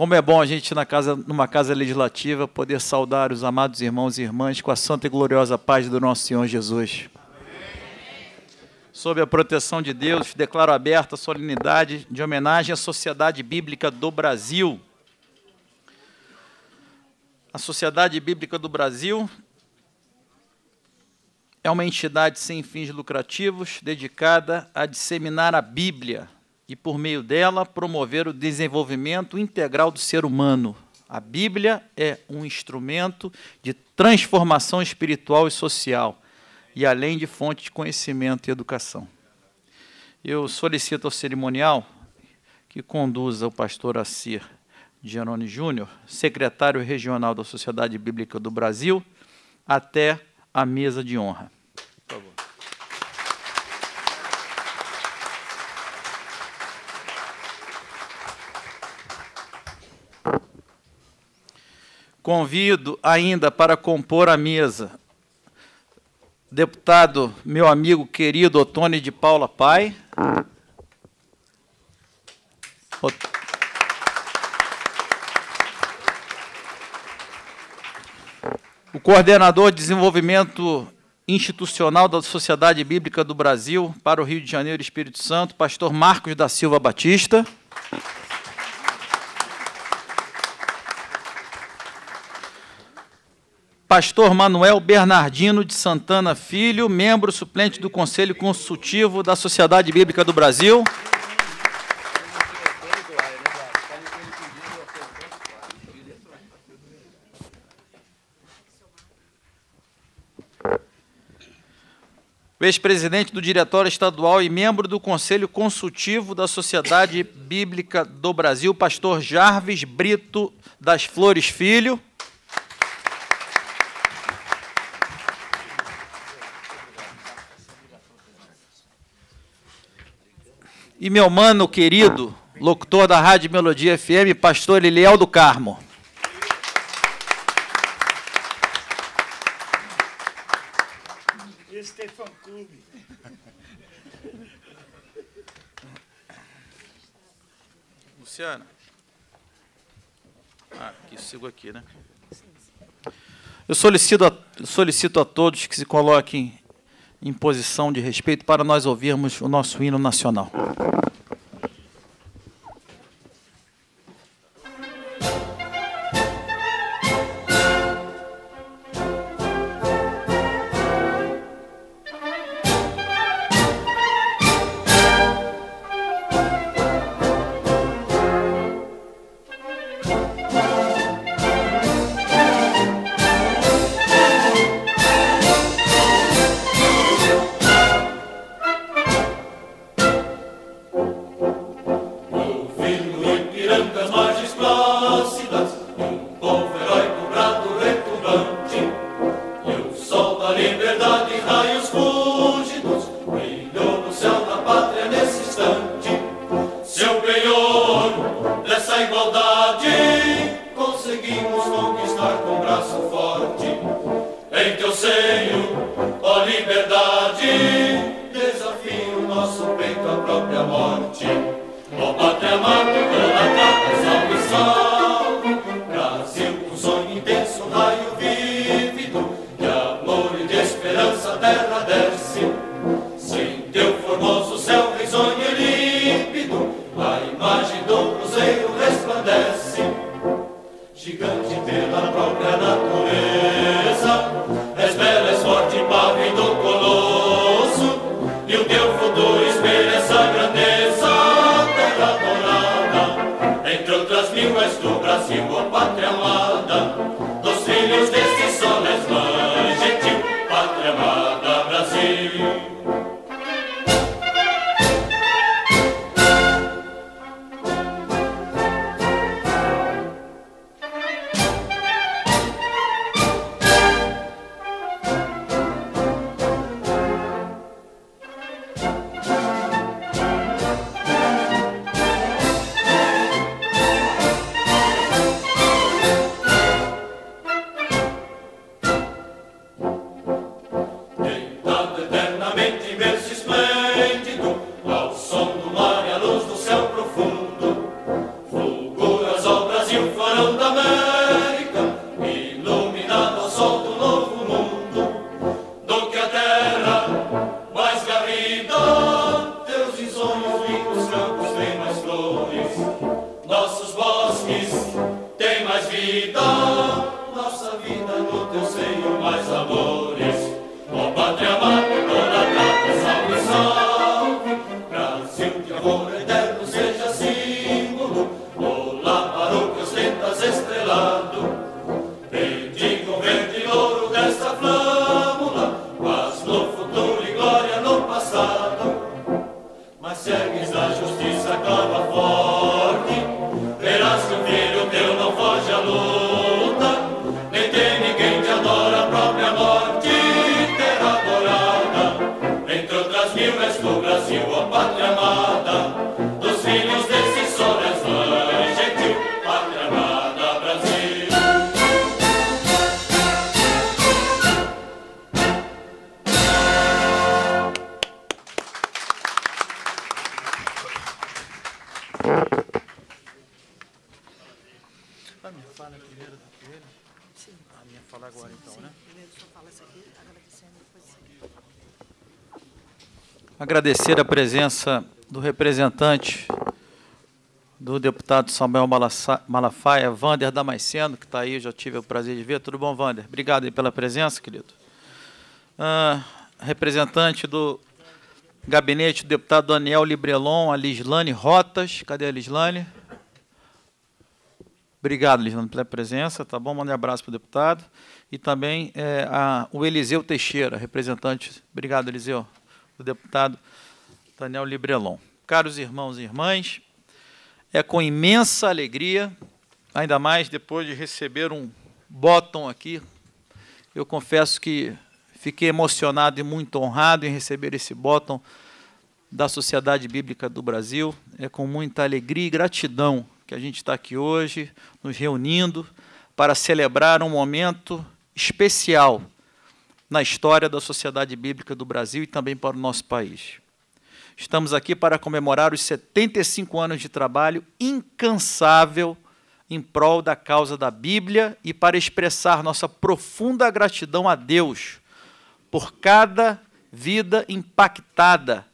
Como é bom a gente na casa, numa casa legislativa poder saudar os amados irmãos e irmãs com a santa e gloriosa paz do nosso Senhor Jesus. Sob a proteção de Deus, declaro aberta a solenidade de homenagem à Sociedade Bíblica do Brasil. A Sociedade Bíblica do Brasil é uma entidade sem fins lucrativos dedicada a disseminar a Bíblia e, por meio dela, promover o desenvolvimento integral do ser humano. A Bíblia é um instrumento de transformação espiritual e social, e além de fonte de conhecimento e educação. Eu solicito ao cerimonial que conduza o pastor Assir Giannone Júnior, secretário regional da Sociedade Bíblica do Brasil, até a mesa de honra. Convido ainda para compor a mesa deputado, meu amigo querido Otone de Paula Pai. Ot... O coordenador de desenvolvimento institucional da Sociedade Bíblica do Brasil para o Rio de Janeiro e Espírito Santo, pastor Marcos da Silva Batista. Pastor Manuel Bernardino de Santana Filho, membro suplente do Conselho Consultivo da Sociedade Bíblica do Brasil. O ex-presidente do Diretório Estadual e membro do Conselho Consultivo da Sociedade Bíblica do Brasil, pastor Jarvis Brito das Flores Filho. e meu mano querido, locutor da Rádio Melodia FM, pastor Liliel do Carmo. Estefan Clube. Luciana. Ah, que sigo aqui, né? Eu solicito a, solicito a todos que se coloquem em posição de respeito para nós ouvirmos o nosso hino nacional. em teu senho, ó liberdade, desafio nosso peito à própria morte. Ó pátria amada, toda a sempre amor eterno, agradecer a presença do representante do deputado Samuel Malafaia, Vander Damasceno, que está aí, eu já tive o prazer de ver. Tudo bom, Vander? Obrigado pela presença, querido. Ah, representante do gabinete do deputado Daniel Librelon, a Lislane Rotas. Cadê a Lislane? Obrigado, Lislane, pela presença. Tá bom? Manda um abraço para o deputado. E também é, a, o Eliseu Teixeira, representante. Obrigado, Eliseu, do deputado Daniel Librelon. Caros irmãos e irmãs, é com imensa alegria, ainda mais depois de receber um bottom aqui, eu confesso que fiquei emocionado e muito honrado em receber esse bottom da Sociedade Bíblica do Brasil. É com muita alegria e gratidão que a gente está aqui hoje, nos reunindo para celebrar um momento especial na história da Sociedade Bíblica do Brasil e também para o nosso país. Estamos aqui para comemorar os 75 anos de trabalho incansável em prol da causa da Bíblia e para expressar nossa profunda gratidão a Deus por cada vida impactada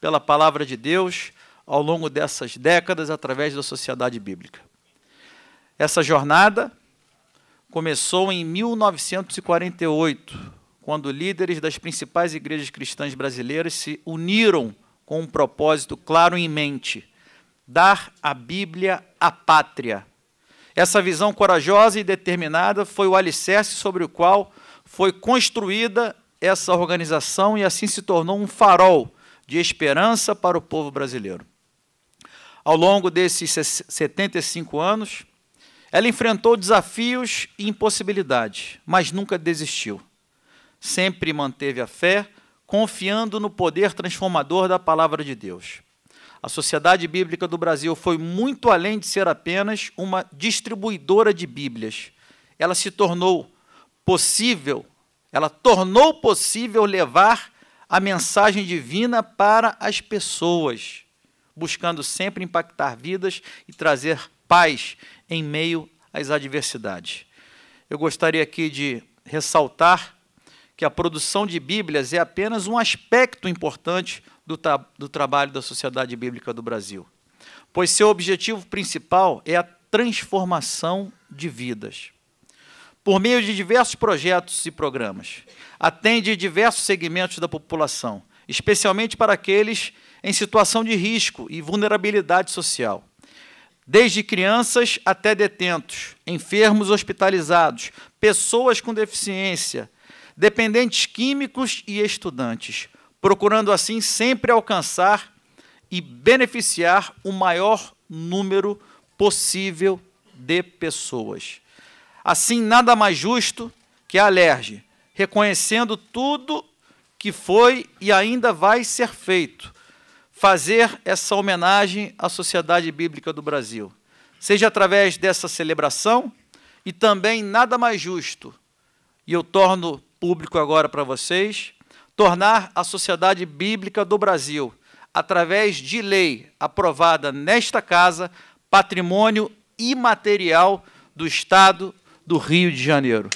pela palavra de Deus ao longo dessas décadas através da sociedade bíblica. Essa jornada começou em 1948, quando líderes das principais igrejas cristãs brasileiras se uniram com um propósito claro em mente: dar a Bíblia à pátria. Essa visão corajosa e determinada foi o alicerce sobre o qual foi construída essa organização e assim se tornou um farol de esperança para o povo brasileiro. Ao longo desses 75 anos, ela enfrentou desafios e impossibilidades, mas nunca desistiu. Sempre manteve a fé confiando no poder transformador da palavra de Deus. A Sociedade Bíblica do Brasil foi muito além de ser apenas uma distribuidora de Bíblias. Ela se tornou possível, ela tornou possível levar a mensagem divina para as pessoas, buscando sempre impactar vidas e trazer paz em meio às adversidades. Eu gostaria aqui de ressaltar que a produção de Bíblias é apenas um aspecto importante do, tra do trabalho da Sociedade Bíblica do Brasil, pois seu objetivo principal é a transformação de vidas. Por meio de diversos projetos e programas, atende diversos segmentos da população, especialmente para aqueles em situação de risco e vulnerabilidade social desde crianças até detentos, enfermos hospitalizados, pessoas com deficiência, dependentes químicos e estudantes, procurando assim sempre alcançar e beneficiar o maior número possível de pessoas. Assim, nada mais justo que a Alerge, reconhecendo tudo que foi e ainda vai ser feito, fazer essa homenagem à Sociedade Bíblica do Brasil, seja através dessa celebração e também nada mais justo. E eu torno público agora para vocês, tornar a Sociedade Bíblica do Brasil, através de lei aprovada nesta Casa, patrimônio imaterial do Estado do Rio de Janeiro.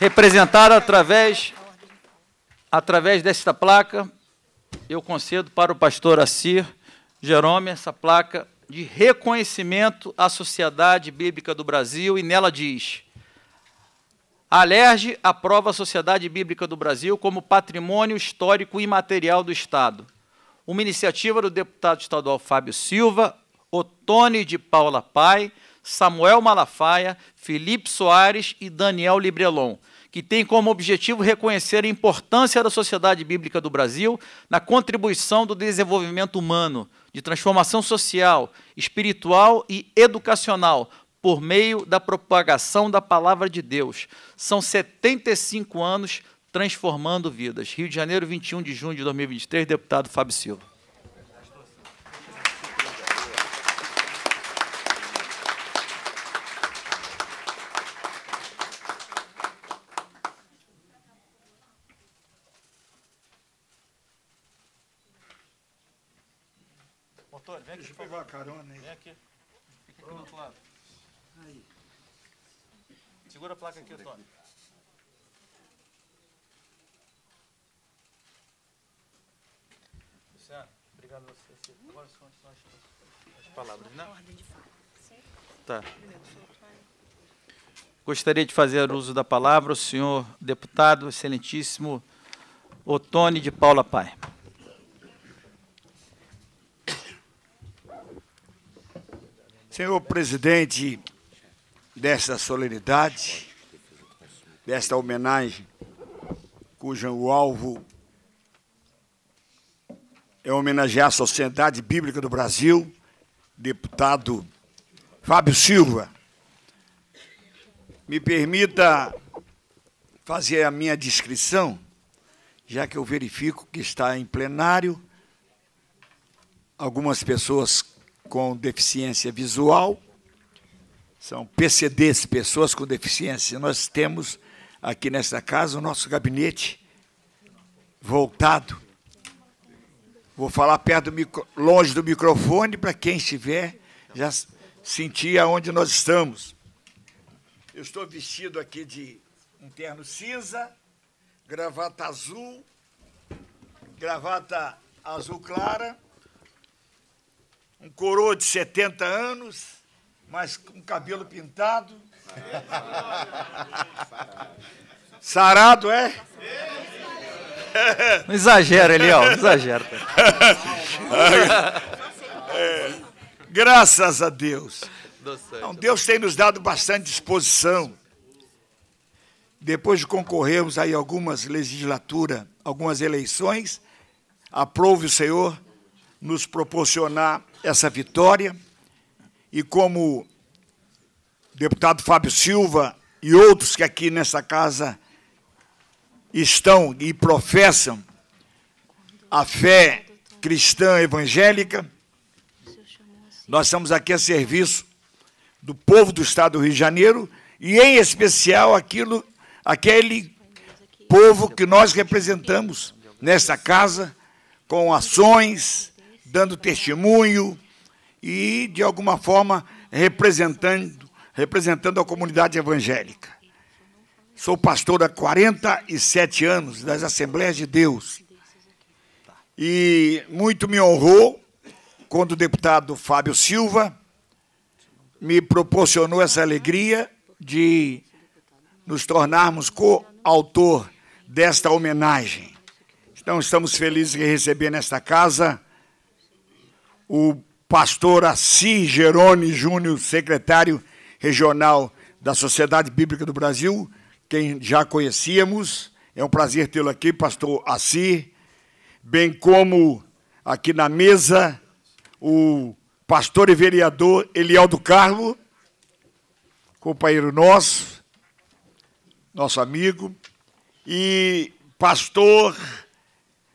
Representada através, através desta placa, eu concedo para o pastor Assir Jerome essa placa de reconhecimento à Sociedade Bíblica do Brasil e nela diz: a Alerj aprova a Sociedade Bíblica do Brasil como patrimônio histórico imaterial do Estado. Uma iniciativa do deputado estadual Fábio Silva, Otone de Paula Pai, Samuel Malafaia, Felipe Soares e Daniel Librelon que tem como objetivo reconhecer a importância da sociedade bíblica do Brasil na contribuição do desenvolvimento humano, de transformação social, espiritual e educacional por meio da propagação da palavra de Deus. São 75 anos transformando vidas. Rio de Janeiro, 21 de junho de 2023, deputado Fábio Silva. As palavras, né? Tá. Gostaria de fazer uso da palavra o senhor deputado excelentíssimo Otone de Paula Pai. Senhor presidente, desta solenidade, desta homenagem, cujo alvo é homenagear a Sociedade Bíblica do Brasil, deputado Fábio Silva. Me permita fazer a minha descrição, já que eu verifico que está em plenário algumas pessoas com deficiência visual, são PCDs, pessoas com deficiência. Nós temos aqui nesta casa o nosso gabinete voltado Vou falar perto do micro, longe do microfone para quem estiver já sentir aonde nós estamos. Eu estou vestido aqui de um terno cinza, gravata azul, gravata azul clara, um coroa de 70 anos, mas com cabelo pintado. Sarado, é? Não exagera, Eliel, não exagera. É, graças a Deus. Não, Deus tem nos dado bastante disposição. Depois de concorrermos aí algumas legislaturas, algumas eleições, aprove o Senhor nos proporcionar essa vitória. E como o deputado Fábio Silva e outros que aqui nessa casa estão e professam a fé cristã evangélica, nós estamos aqui a serviço do povo do Estado do Rio de Janeiro e, em especial, aquilo, aquele povo que nós representamos nesta casa, com ações, dando testemunho e, de alguma forma, representando, representando a comunidade evangélica. Sou pastor há 47 anos das Assembleias de Deus. E muito me honrou quando o deputado Fábio Silva me proporcionou essa alegria de nos tornarmos coautor desta homenagem. Então, estamos felizes de receber nesta casa o pastor Assis Jerônimo Júnior, secretário regional da Sociedade Bíblica do Brasil, quem já conhecíamos. É um prazer tê-lo aqui, pastor Assi, bem como aqui na mesa o pastor e vereador Eliel do Carmo, companheiro nosso, nosso amigo, e pastor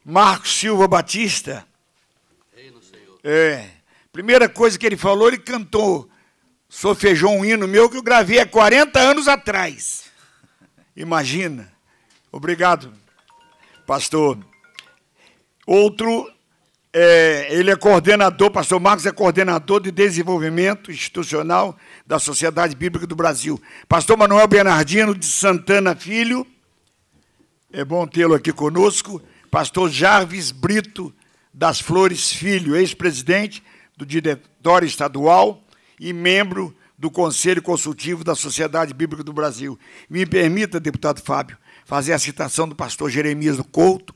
Marcos Silva Batista. É. Primeira coisa que ele falou, ele cantou. Sou feijão um hino meu que eu gravei há 40 anos atrás. Imagina. Obrigado, pastor. Outro, é, ele é coordenador, pastor Marcos é coordenador de desenvolvimento institucional da Sociedade Bíblica do Brasil. Pastor Manuel Bernardino de Santana Filho, é bom tê-lo aqui conosco. Pastor Jarvis Brito das Flores Filho, ex-presidente do Diretório Estadual e membro do Conselho Consultivo da Sociedade Bíblica do Brasil. Me permita, deputado Fábio, fazer a citação do pastor Jeremias do Couto,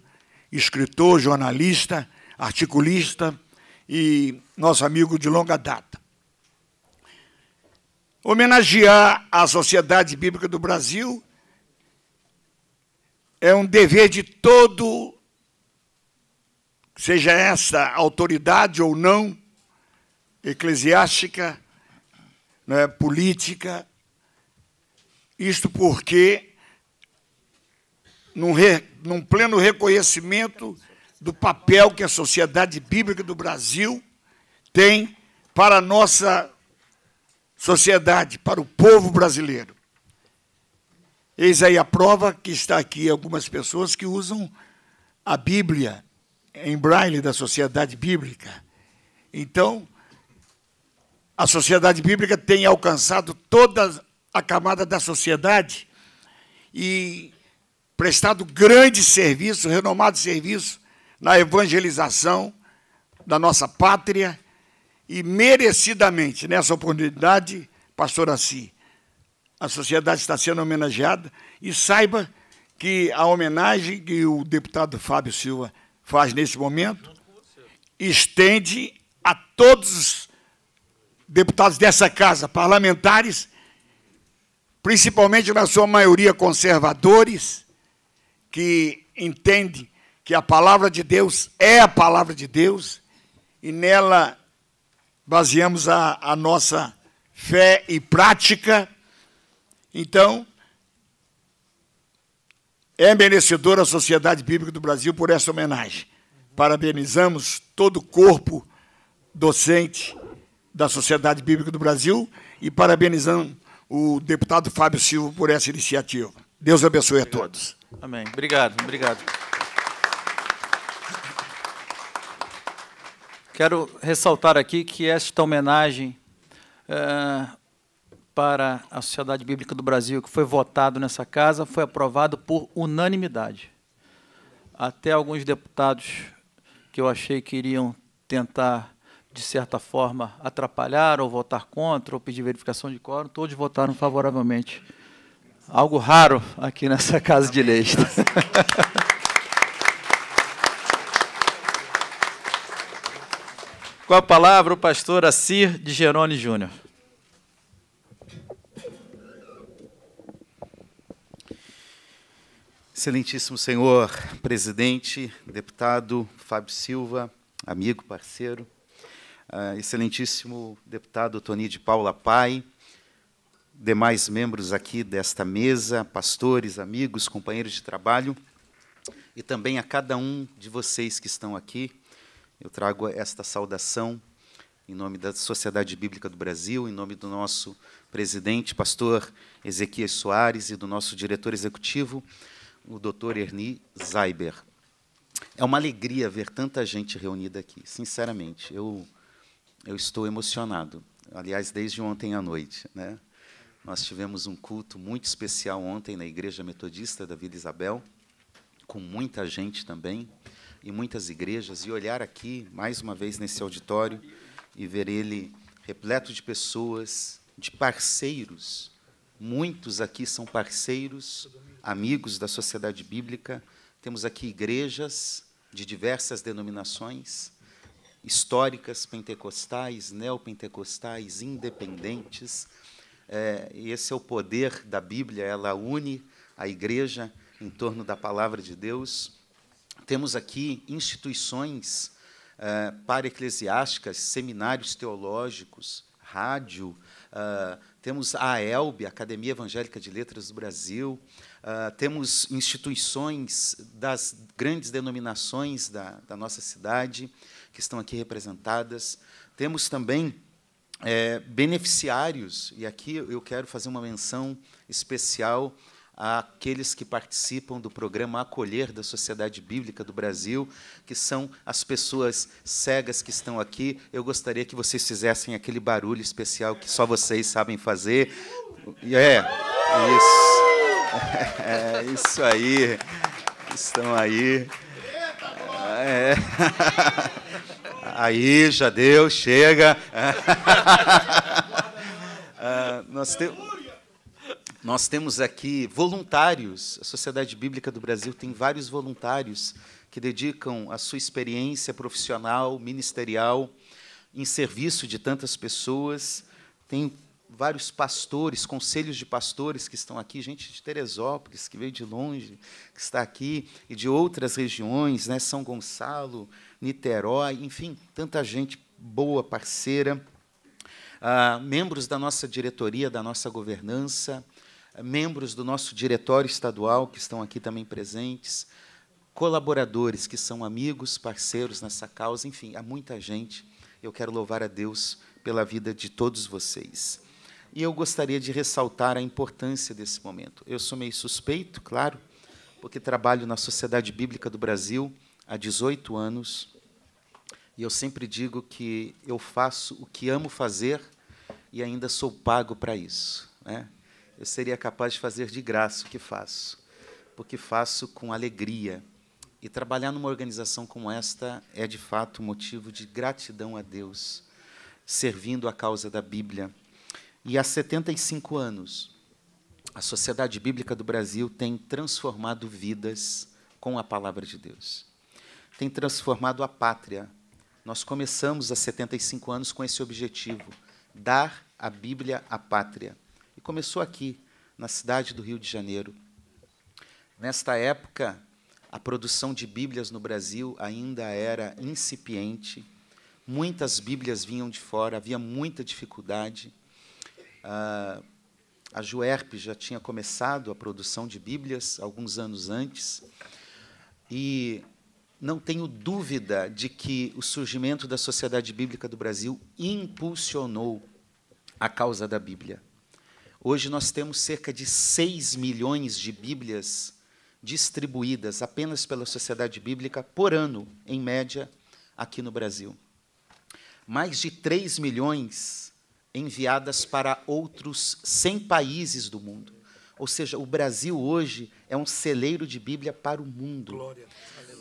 escritor, jornalista, articulista e nosso amigo de longa data. Homenagear a Sociedade Bíblica do Brasil é um dever de todo, seja essa autoridade ou não, eclesiástica, né, política. Isto porque, num, re, num pleno reconhecimento do papel que a Sociedade Bíblica do Brasil tem para a nossa sociedade, para o povo brasileiro. Eis aí a prova que está aqui algumas pessoas que usam a Bíblia em braille da sociedade bíblica. Então, a sociedade bíblica tem alcançado toda a camada da sociedade e prestado grande serviço, renomado serviço na evangelização da nossa pátria e merecidamente nessa oportunidade, pastor Assi, a sociedade está sendo homenageada e saiba que a homenagem que o deputado Fábio Silva faz nesse momento estende a todos deputados dessa casa, parlamentares, principalmente na sua maioria conservadores, que entendem que a palavra de Deus é a palavra de Deus e nela baseamos a, a nossa fé e prática. Então, é merecedora a Sociedade Bíblica do Brasil por essa homenagem. Parabenizamos todo o corpo docente da Sociedade Bíblica do Brasil e parabenizando o deputado Fábio Silva por essa iniciativa. Deus abençoe obrigado. a todos. Amém. Obrigado, obrigado. Quero ressaltar aqui que esta homenagem é, para a Sociedade Bíblica do Brasil, que foi votado nessa casa, foi aprovado por unanimidade. Até alguns deputados que eu achei que iriam tentar de certa forma, atrapalhar ou votar contra, ou pedir verificação de quórum, todos votaram favoravelmente. Algo raro aqui nessa Casa de Leis. Com a palavra, o pastor Assir de Gerone Júnior. Excelentíssimo senhor presidente, deputado Fábio Silva, amigo, parceiro, uh, excelentíssimo deputado Tony de Paula Pai, demais membros aqui desta mesa, pastores, amigos, companheiros de trabalho, e também a cada um de vocês que estão aqui, eu trago esta saudação em nome da Sociedade Bíblica do Brasil, em nome do nosso presidente, pastor Ezequias Soares, e do nosso diretor executivo, o doutor Erni Zaiber. É uma alegria ver tanta gente reunida aqui, sinceramente. Eu eu estou emocionado. Aliás, desde ontem à noite, né? Nós tivemos um culto muito especial ontem na Igreja Metodista da Vila Isabel, com muita gente também e muitas igrejas e olhar aqui mais uma vez nesse auditório e ver ele repleto de pessoas, de parceiros. Muitos aqui são parceiros, amigos da sociedade bíblica. Temos aqui igrejas de diversas denominações históricas pentecostais, neopentecostais, independentes. É, esse é o poder da Bíblia, ela une a igreja em torno da palavra de Deus. Temos aqui instituições é, para-eclesiásticas, seminários teológicos, rádio, é, temos a ELB, Academia Evangélica de Letras do Brasil, uh, temos instituições das grandes denominações da, da nossa cidade, que estão aqui representadas. Temos também é, beneficiários, e aqui eu quero fazer uma menção especial àqueles que participam do programa Acolher da Sociedade Bíblica do Brasil, que são as pessoas cegas que estão aqui. Eu gostaria que vocês fizessem aquele barulho especial que só vocês sabem fazer. É, isso. É, isso aí. Estão aí. É. Aí já deu, chega. Ah, nós, te... nós temos aqui voluntários. A Sociedade Bíblica do Brasil tem vários voluntários que dedicam a sua experiência profissional, ministerial, em serviço de tantas pessoas. Tem vários pastores, conselhos de pastores que estão aqui, gente de Teresópolis, que veio de longe, que está aqui, e de outras regiões, né, São Gonçalo, Niterói, enfim, tanta gente boa, parceira, ah, membros da nossa diretoria, da nossa governança, membros do nosso diretório estadual, que estão aqui também presentes, colaboradores que são amigos, parceiros nessa causa, enfim, há muita gente. Eu quero louvar a Deus pela vida de todos vocês e eu gostaria de ressaltar a importância desse momento. Eu sou meio suspeito, claro, porque trabalho na Sociedade Bíblica do Brasil há 18 anos e eu sempre digo que eu faço o que amo fazer e ainda sou pago para isso. Né? Eu seria capaz de fazer de graça o que faço, porque faço com alegria. E trabalhar numa organização como esta é, de fato, motivo de gratidão a Deus, servindo a causa da Bíblia e há 75 anos, a Sociedade Bíblica do Brasil tem transformado vidas com a palavra de Deus. Tem transformado a pátria. Nós começamos há 75 anos com esse objetivo: dar a Bíblia à pátria. E começou aqui, na cidade do Rio de Janeiro. Nesta época, a produção de Bíblias no Brasil ainda era incipiente. Muitas Bíblias vinham de fora, havia muita dificuldade. Ah, a Juerp já tinha começado a produção de Bíblias alguns anos antes, e não tenho dúvida de que o surgimento da Sociedade Bíblica do Brasil impulsionou a causa da Bíblia. Hoje nós temos cerca de 6 milhões de Bíblias distribuídas apenas pela Sociedade Bíblica por ano, em média, aqui no Brasil. Mais de 3 milhões enviadas para outros 100 países do mundo. Ou seja, o Brasil hoje é um celeiro de Bíblia para o mundo.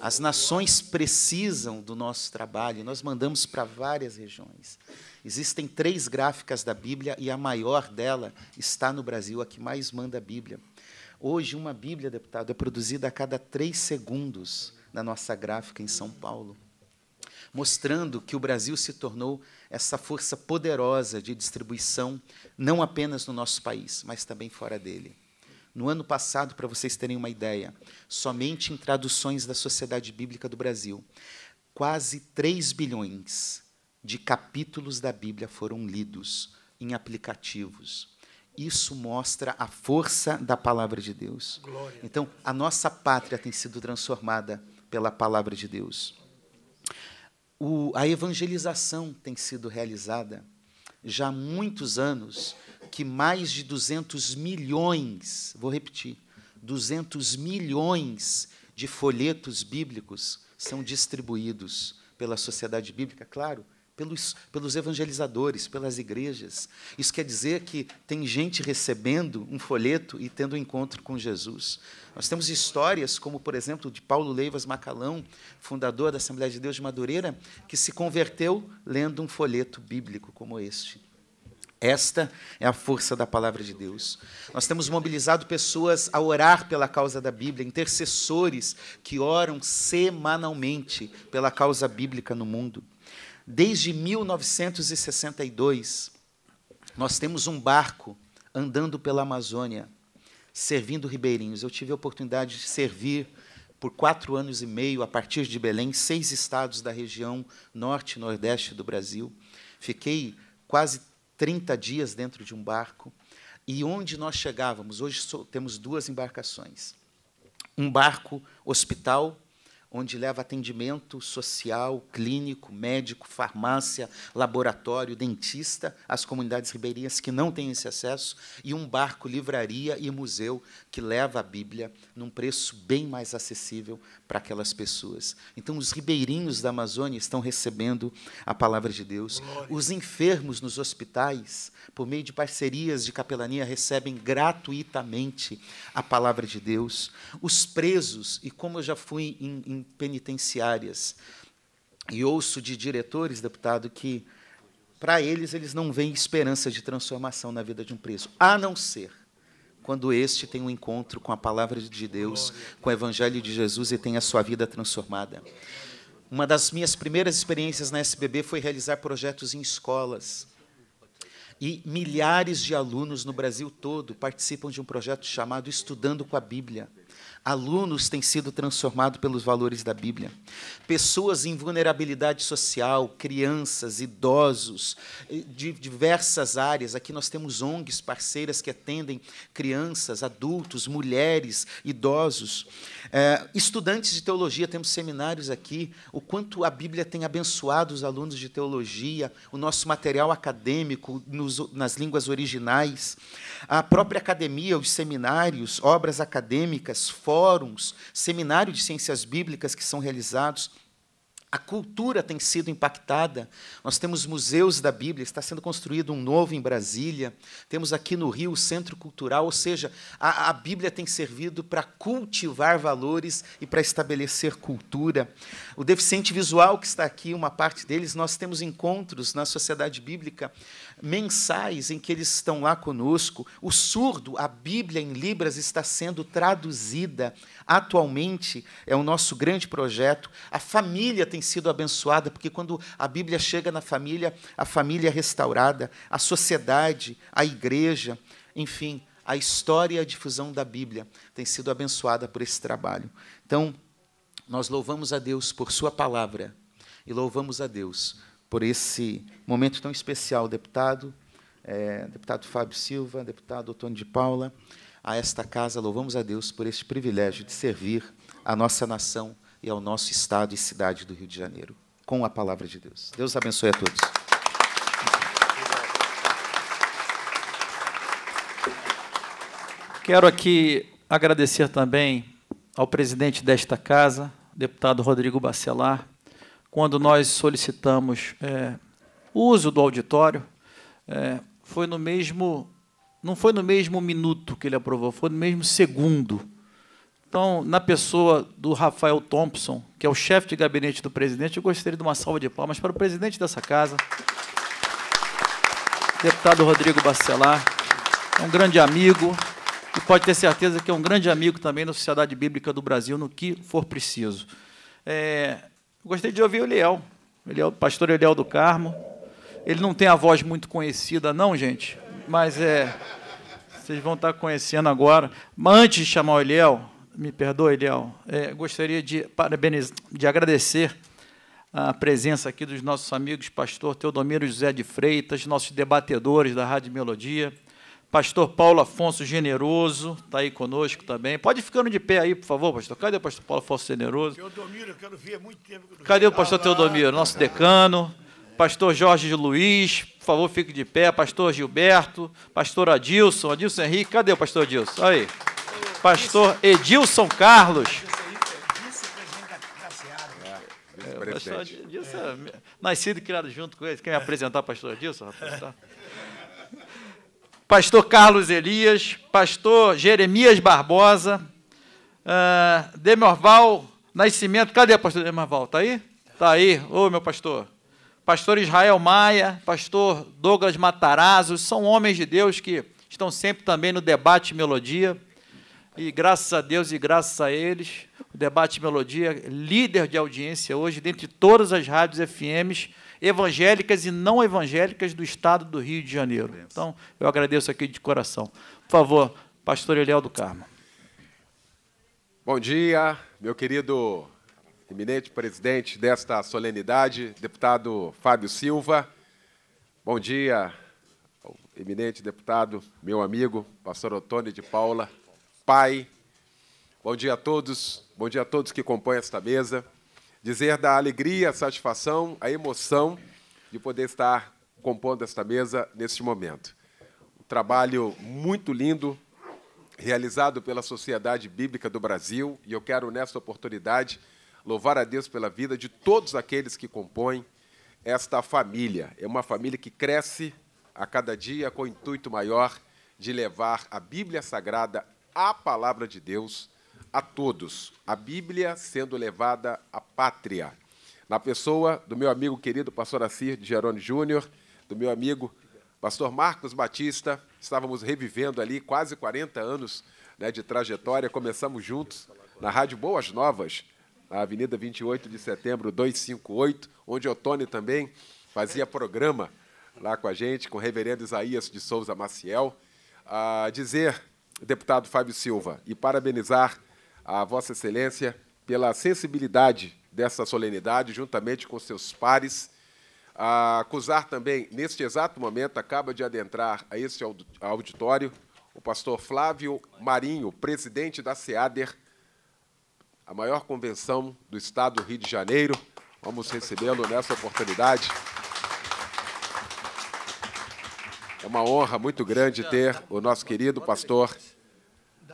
As nações precisam do nosso trabalho, nós mandamos para várias regiões. Existem três gráficas da Bíblia e a maior dela está no Brasil, a que mais manda a Bíblia. Hoje, uma Bíblia, deputado, é produzida a cada três segundos na nossa gráfica em São Paulo, mostrando que o Brasil se tornou essa força poderosa de distribuição, não apenas no nosso país, mas também fora dele. No ano passado, para vocês terem uma ideia, somente em traduções da Sociedade Bíblica do Brasil, quase 3 bilhões de capítulos da Bíblia foram lidos em aplicativos. Isso mostra a força da palavra de Deus. Glória. Então, a nossa pátria tem sido transformada pela palavra de Deus o, a evangelização tem sido realizada já há muitos anos que mais de 200 milhões, vou repetir, 200 milhões de folhetos bíblicos são distribuídos pela sociedade bíblica, claro, pelos, pelos evangelizadores, pelas igrejas. Isso quer dizer que tem gente recebendo um folheto e tendo um encontro com Jesus. Nós temos histórias, como, por exemplo, de Paulo Leivas Macalão, fundador da Assembleia de Deus de Madureira, que se converteu lendo um folheto bíblico como este. Esta é a força da palavra de Deus. Nós temos mobilizado pessoas a orar pela causa da Bíblia, intercessores que oram semanalmente pela causa bíblica no mundo. Desde 1962, nós temos um barco andando pela Amazônia, servindo ribeirinhos. Eu tive a oportunidade de servir por quatro anos e meio, a partir de Belém, seis estados da região norte e nordeste do Brasil. Fiquei quase 30 dias dentro de um barco. E onde nós chegávamos, hoje temos duas embarcações. Um barco hospital onde leva atendimento social, clínico, médico, farmácia, laboratório, dentista às comunidades ribeirinhas que não têm esse acesso, e um barco, livraria e museu que leva a Bíblia num preço bem mais acessível para aquelas pessoas. Então, os ribeirinhos da Amazônia estão recebendo a palavra de Deus. Os enfermos nos hospitais, por meio de parcerias de capelania, recebem gratuitamente a palavra de Deus. Os presos, e como eu já fui em, em penitenciárias. E ouço de diretores, deputado, que para eles eles não veem esperança de transformação na vida de um preso, a não ser quando este tem um encontro com a palavra de Deus, com o evangelho de Jesus e tem a sua vida transformada. Uma das minhas primeiras experiências na SBB foi realizar projetos em escolas. E milhares de alunos no Brasil todo participam de um projeto chamado Estudando com a Bíblia. Alunos têm sido transformados pelos valores da Bíblia. Pessoas em vulnerabilidade social, crianças, idosos, de diversas áreas. Aqui nós temos ONGs parceiras que atendem crianças, adultos, mulheres, idosos. É, estudantes de teologia, temos seminários aqui. O quanto a Bíblia tem abençoado os alunos de teologia, o nosso material acadêmico nos, nas línguas originais, a própria academia, os seminários, obras acadêmicas, fóruns, seminário de ciências bíblicas que são realizados. A cultura tem sido impactada. Nós temos museus da Bíblia, está sendo construído um novo em Brasília. Temos aqui no Rio o Centro Cultural, ou seja, a, a Bíblia tem servido para cultivar valores e para estabelecer cultura. O deficiente visual que está aqui, uma parte deles, nós temos encontros na sociedade bíblica mensais em que eles estão lá conosco. O surdo, a Bíblia em Libras está sendo traduzida. Atualmente é o nosso grande projeto. A família tem sido abençoada, porque quando a Bíblia chega na família, a família é restaurada, a sociedade, a igreja, enfim, a história e a difusão da Bíblia tem sido abençoada por esse trabalho. Então, nós louvamos a Deus por Sua palavra e louvamos a Deus por esse momento tão especial, deputado, é, deputado Fábio Silva, deputado Otônio de Paula, a esta casa, louvamos a Deus por este privilégio de servir à nossa nação e ao nosso estado e cidade do Rio de Janeiro, com a palavra de Deus. Deus abençoe a todos. Quero aqui agradecer também ao presidente desta casa, deputado Rodrigo Bacelar, quando nós solicitamos é, uso do auditório, é, foi no mesmo, não foi no mesmo minuto que ele aprovou, foi no mesmo segundo. Então, na pessoa do Rafael Thompson, que é o chefe de gabinete do presidente, eu gostaria de uma salva de palmas para o presidente dessa casa, deputado Rodrigo Bacelar, é um grande amigo, e pode ter certeza que é um grande amigo também na Sociedade Bíblica do Brasil, no que for preciso. É, Gostei de ouvir o Eliel, o pastor Eliel do Carmo. Ele não tem a voz muito conhecida, não, gente, mas é. Vocês vão estar conhecendo agora. Mas antes de chamar o Eliel, me perdoe, Eliel, é, gostaria de, de agradecer a presença aqui dos nossos amigos, pastor Teodomiro José de Freitas, nossos debatedores da Rádio Melodia. Pastor Paulo Afonso Generoso está aí conosco também. Pode ir ficando de pé aí, por favor, pastor. Cadê o pastor Paulo Afonso Generoso? Teodomiro, eu quero ver há muito tempo. Cadê o pastor ah, Teodomiro, nosso decano? Pastor Jorge Luiz, por favor, fique de pé. Pastor Gilberto, pastor Adilson, Adilson Henrique. Cadê o pastor Adilson? Aí. Pastor Edilson Carlos. É, pastor Adilson, é nascido e criado junto com ele. Quer me apresentar, pastor Adilson? Rapaz, tá? pastor Carlos Elias, pastor Jeremias Barbosa, uh, Demerval Nascimento. Cadê o pastor Demerval? Está aí? Está aí, ô meu pastor. Pastor Israel Maia, pastor Douglas Matarazzo, são homens de Deus que estão sempre também no debate melodia. E graças a Deus e graças a eles, o debate melodia, líder de audiência hoje, dentre todas as rádios FMs evangélicas e não evangélicas do Estado do Rio de Janeiro. Então, eu agradeço aqui de coração. Por favor, pastor Eliel do Carmo. Bom dia, meu querido eminente presidente desta solenidade, deputado Fábio Silva. Bom dia, eminente deputado, meu amigo, pastor Antônio de Paula, pai. Bom dia a todos, bom dia a todos que compõem esta mesa dizer da alegria, a satisfação, a emoção de poder estar compondo esta mesa neste momento. Um trabalho muito lindo realizado pela Sociedade Bíblica do Brasil, e eu quero nesta oportunidade louvar a Deus pela vida de todos aqueles que compõem esta família. É uma família que cresce a cada dia com o intuito maior de levar a Bíblia Sagrada, a palavra de Deus, a todos, a Bíblia sendo levada à pátria. Na pessoa do meu amigo querido pastor Assir de Gerone Júnior, do meu amigo pastor Marcos Batista, estávamos revivendo ali quase 40 anos né, de trajetória, começamos juntos na Rádio Boas Novas, na Avenida 28 de Setembro 258, onde o Tony também fazia programa lá com a gente, com o reverendo Isaías de Souza Maciel, a dizer, deputado Fábio Silva, e parabenizar a Vossa Excelência pela sensibilidade dessa solenidade, juntamente com seus pares. A acusar também, neste exato momento, acaba de adentrar a este auditório o pastor Flávio Marinho, presidente da SEADER, a maior convenção do Estado do Rio de Janeiro. Vamos recebê-lo nessa oportunidade. É uma honra muito grande ter o nosso querido pastor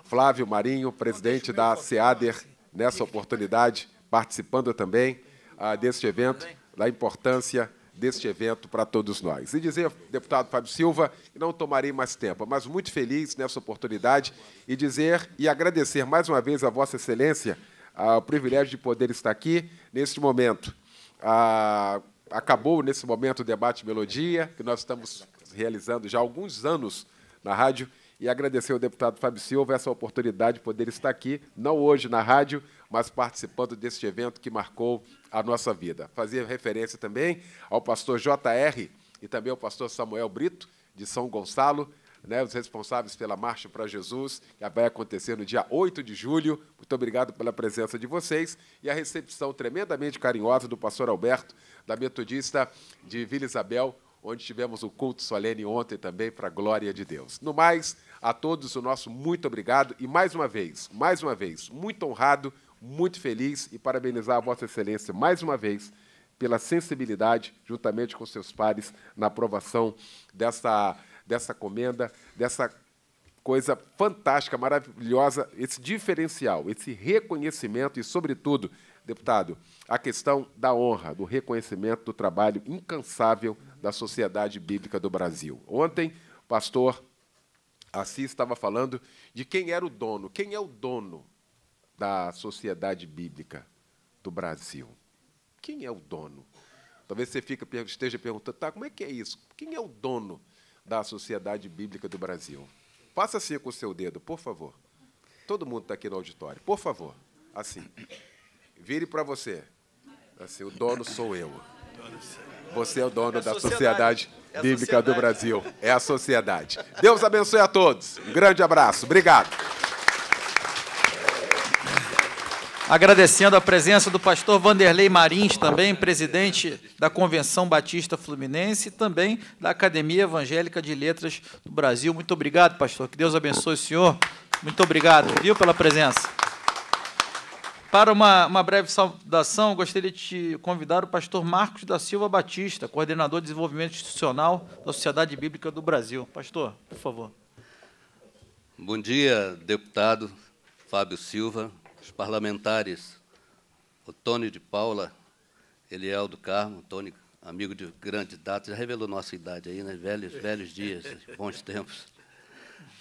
Flávio Marinho, presidente da SEADER, nessa oportunidade, participando também uh, deste evento, da importância deste evento para todos nós. E dizer, deputado Fábio Silva, que não tomarei mais tempo, mas muito feliz nessa oportunidade e dizer e agradecer mais uma vez a Vossa Excelência ah, o privilégio de poder estar aqui neste momento. Ah, acabou nesse momento o debate Melodia, que nós estamos realizando já há alguns anos na rádio, e agradecer ao deputado Fábio Silva essa oportunidade de poder estar aqui, não hoje na rádio, mas participando deste evento que marcou a nossa vida. Fazia referência também ao pastor JR e também ao pastor Samuel Brito, de São Gonçalo, né, os responsáveis pela Marcha para Jesus, que vai acontecer no dia 8 de julho. Muito obrigado pela presença de vocês e a recepção tremendamente carinhosa do pastor Alberto, da Metodista de Vila Isabel, onde tivemos o culto solene ontem também, para a glória de Deus. No mais, a todos o nosso muito obrigado e mais uma vez, mais uma vez, muito honrado, muito feliz e parabenizar a Vossa Excelência mais uma vez pela sensibilidade, juntamente com seus pares, na aprovação dessa, dessa comenda, dessa coisa fantástica, maravilhosa, esse diferencial, esse reconhecimento e, sobretudo, deputado, a questão da honra, do reconhecimento do trabalho incansável da Sociedade Bíblica do Brasil. Ontem, pastor Assim estava falando de quem era o dono. Quem é o dono da sociedade bíblica do Brasil? Quem é o dono? Talvez você fique, esteja perguntando, tá, como é que é isso? Quem é o dono da sociedade bíblica do Brasil? Faça assim com o seu dedo, por favor. Todo mundo está aqui no auditório, por favor. Assim. Vire para você. Assim, o dono sou eu. Você é o dono da sociedade é bíblica do Brasil. É a sociedade. Deus abençoe a todos. Um grande abraço. Obrigado. Agradecendo a presença do pastor Vanderlei Marins, também presidente da Convenção Batista Fluminense e também da Academia Evangélica de Letras do Brasil. Muito obrigado, pastor. Que Deus abençoe o senhor. Muito obrigado, viu, pela presença. Para uma, uma breve saudação, gostaria de te convidar o pastor Marcos da Silva Batista, coordenador de desenvolvimento institucional da Sociedade Bíblica do Brasil. Pastor, por favor. Bom dia, deputado Fábio Silva, os parlamentares o Tony de Paula, Eliel do Carmo, Tony, amigo de grande data, já revelou nossa idade aí, né? Velhos, velhos dias, bons tempos.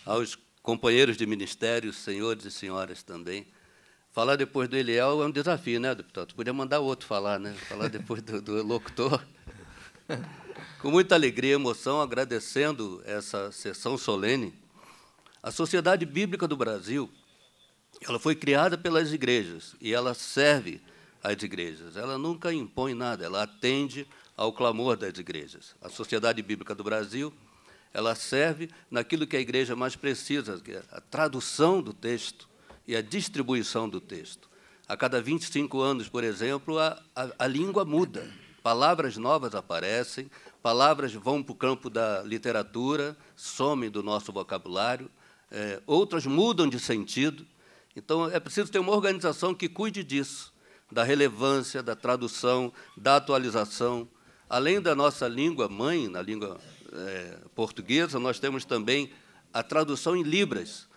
Aos companheiros de ministério, senhores e senhoras também, Falar depois do Eliel é um desafio, né, deputado? Podia mandar outro falar, né? Falar depois do, do locutor. Com muita alegria e emoção, agradecendo essa sessão solene, a Sociedade Bíblica do Brasil, ela foi criada pelas igrejas e ela serve às igrejas. Ela nunca impõe nada, ela atende ao clamor das igrejas. A Sociedade Bíblica do Brasil, ela serve naquilo que a igreja mais precisa, é a tradução do texto e a distribuição do texto. A cada 25 anos, por exemplo, a, a, a língua muda, palavras novas aparecem, palavras vão para o campo da literatura, somem do nosso vocabulário, é, outras mudam de sentido. Então, é preciso ter uma organização que cuide disso, da relevância, da tradução, da atualização. Além da nossa língua mãe, na língua é, portuguesa, nós temos também a tradução em Libras.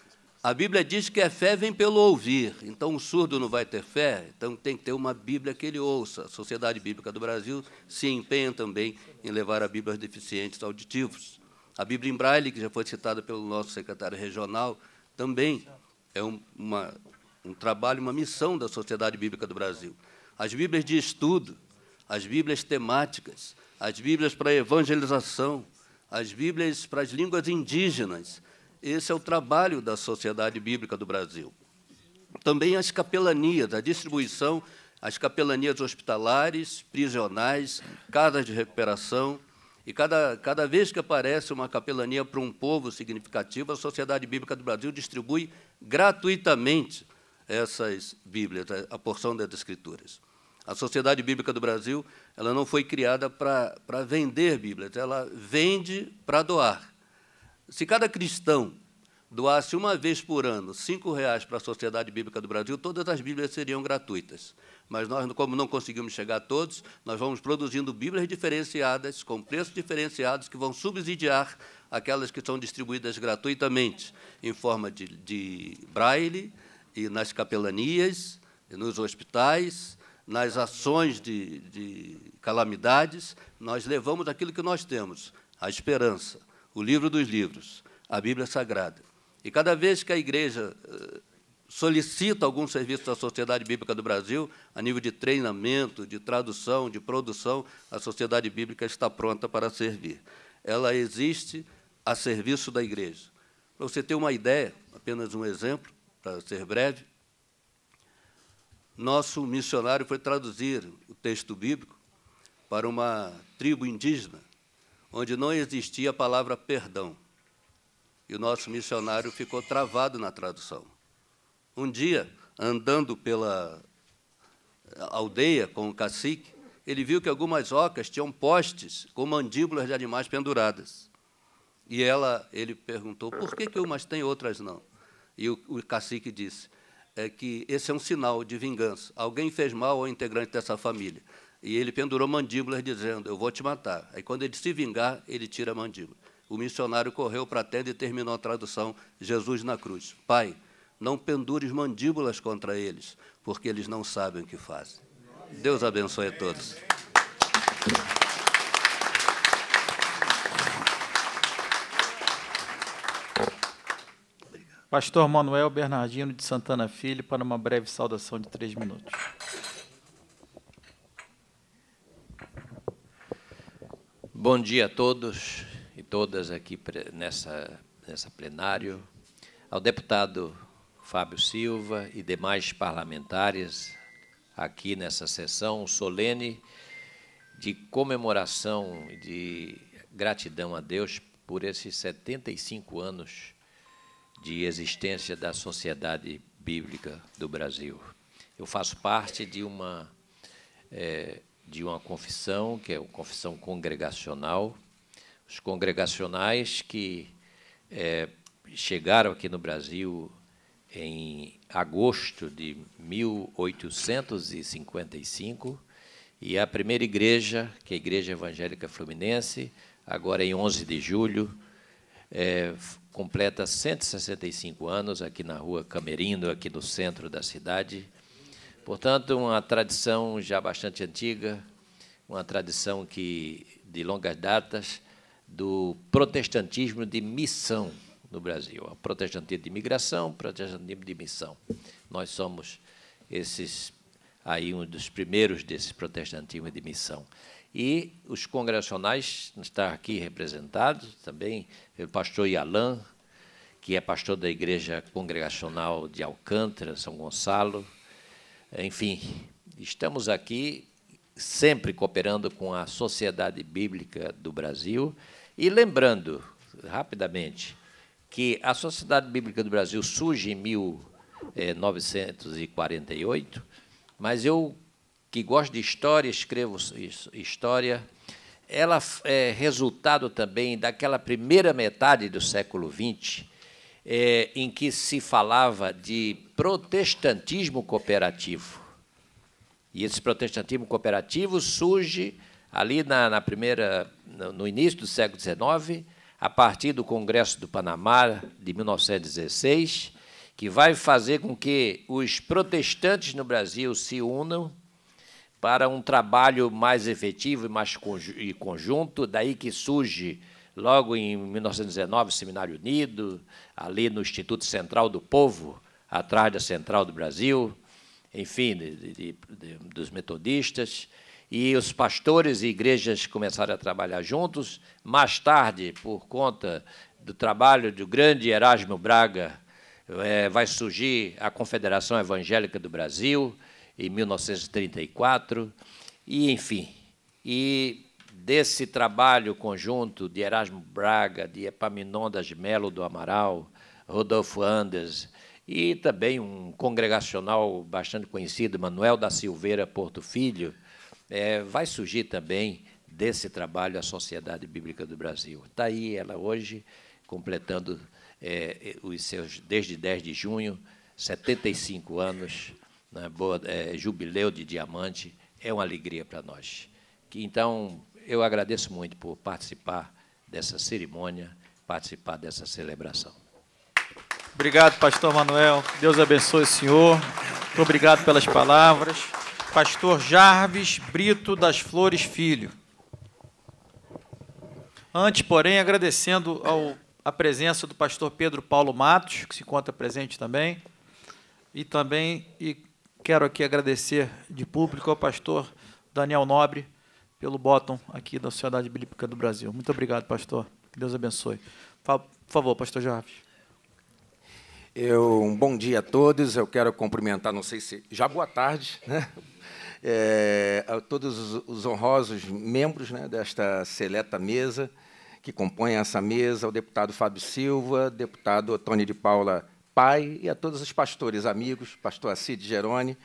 A Bíblia diz que a fé vem pelo ouvir, então o surdo não vai ter fé, então tem que ter uma Bíblia que ele ouça. A Sociedade Bíblica do Brasil se empenha também em levar a Bíblia aos deficientes auditivos. A Bíblia em Braille, que já foi citada pelo nosso secretário regional, também é um, uma, um trabalho, uma missão da Sociedade Bíblica do Brasil. As Bíblias de estudo, as Bíblias temáticas, as Bíblias para evangelização, as Bíblias para as línguas indígenas, esse é o trabalho da Sociedade Bíblica do Brasil. Também as capelanias, a distribuição, as capelanias hospitalares, prisionais, casas de recuperação. E cada, cada vez que aparece uma capelania para um povo significativo, a Sociedade Bíblica do Brasil distribui gratuitamente essas Bíblias, a porção das Escrituras. A Sociedade Bíblica do Brasil ela não foi criada para vender Bíblias, ela vende para doar. Se cada cristão doasse uma vez por ano cinco reais para a Sociedade Bíblica do Brasil, todas as Bíblias seriam gratuitas. Mas nós, como não conseguimos chegar a todos, nós vamos produzindo Bíblias diferenciadas, com preços diferenciados, que vão subsidiar aquelas que são distribuídas gratuitamente, em forma de, de braille, e nas capelanias, e nos hospitais, nas ações de, de calamidades. Nós levamos aquilo que nós temos, a esperança o livro dos livros, a Bíblia Sagrada. E cada vez que a igreja eh, solicita algum serviço da Sociedade Bíblica do Brasil, a nível de treinamento, de tradução, de produção, a Sociedade Bíblica está pronta para servir. Ela existe a serviço da igreja. Para você ter uma ideia, apenas um exemplo, para ser breve, nosso missionário foi traduzir o texto bíblico para uma tribo indígena onde não existia a palavra perdão. E o nosso missionário ficou travado na tradução. Um dia, andando pela eh, aldeia com o cacique, ele viu que algumas ocas tinham postes com mandíbulas de animais penduradas. E ela, ele perguntou, por que, que umas têm, outras não? E o, o cacique disse, é que esse é um sinal de vingança. Alguém fez mal ao integrante dessa família. E ele pendurou mandíbulas, dizendo: Eu vou te matar. Aí, quando ele se vingar, ele tira a mandíbula. O missionário correu para a tenda e terminou a tradução: Jesus na cruz. Pai, não pendures mandíbulas contra eles, porque eles não sabem o que fazem. Deus abençoe a todos. Pastor Manuel Bernardino de Santana Filho, para uma breve saudação de três minutos. Bom dia a todos e todas aqui nessa, nessa plenário, ao deputado Fábio Silva e demais parlamentares aqui nessa sessão solene de comemoração e de gratidão a Deus por esses 75 anos de existência da Sociedade Bíblica do Brasil. Eu faço parte de uma é, de uma confissão, que é a confissão congregacional. Os congregacionais que é, chegaram aqui no Brasil em agosto de 1855 e a primeira igreja, que é a Igreja Evangélica Fluminense, agora em 11 de julho, é, completa 165 anos aqui na rua Camerindo, aqui no centro da cidade. Portanto, uma tradição já bastante antiga, uma tradição que de longas datas do protestantismo de missão no Brasil, o protestantismo de imigração, protestantismo de missão. Nós somos esses aí um dos primeiros desse protestantismo de missão. E os congressionais estão aqui representados também, o pastor Ialan, que é pastor da Igreja Congregacional de Alcântara, São Gonçalo, enfim, estamos aqui sempre cooperando com a Sociedade Bíblica do Brasil e lembrando rapidamente que a Sociedade Bíblica do Brasil surge em 1948, eh, mas eu que gosto de história, escrevo história, ela é resultado também daquela primeira metade do século XX, é, eh, em que se falava de protestantismo cooperativo. E esse protestantismo cooperativo surge ali na, na primeira, no início do século XIX, a partir do Congresso do Panamá de 1916, que vai fazer com que os protestantes no Brasil se unam para um trabalho mais efetivo e mais conjunto, daí que surge logo em 1919 o Seminário Unido, ali no Instituto Central do Povo, atrás da Central do Brasil, enfim, de, de, de, dos metodistas. E os pastores e igrejas começaram a trabalhar juntos. Mais tarde, por conta do trabalho do grande Erasmo Braga, é, vai surgir a Confederação Evangélica do Brasil, em 1934. E, enfim, e desse trabalho conjunto de Erasmo Braga, de Epaminondas Melo do Amaral, Rodolfo Andes, e também um congregacional bastante conhecido, Manuel da Silveira Porto Filho, é, vai surgir também desse trabalho a Sociedade Bíblica do Brasil. Está aí ela hoje, completando é, é os seus, desde 10 de junho, 75 anos, né, boa, é, jubileu de diamante, é uma alegria para nós. Que, então, eu agradeço muito por participar dessa cerimônia, participar dessa celebração. Obrigado, pastor Manuel. Deus abençoe o senhor. Muito obrigado pelas palavras. Pastor Jarvis Brito das Flores Filho. Antes, porém, agradecendo ao, a presença do pastor Pedro Paulo Matos, que se encontra presente também, e também e quero aqui agradecer de público ao pastor Daniel Nobre pelo bottom aqui da Sociedade Bíblica do Brasil. Muito obrigado, pastor. Que Deus abençoe. Por favor, pastor Jarvis. Eu, um bom dia a todos. Eu quero cumprimentar, não sei se já boa tarde, né? É, a todos os honrosos membros né, desta seleta mesa que compõem essa mesa, ao deputado Fábio Silva, deputado Tony de Paula Pai e a todos os pastores amigos, pastor Acide Geroni.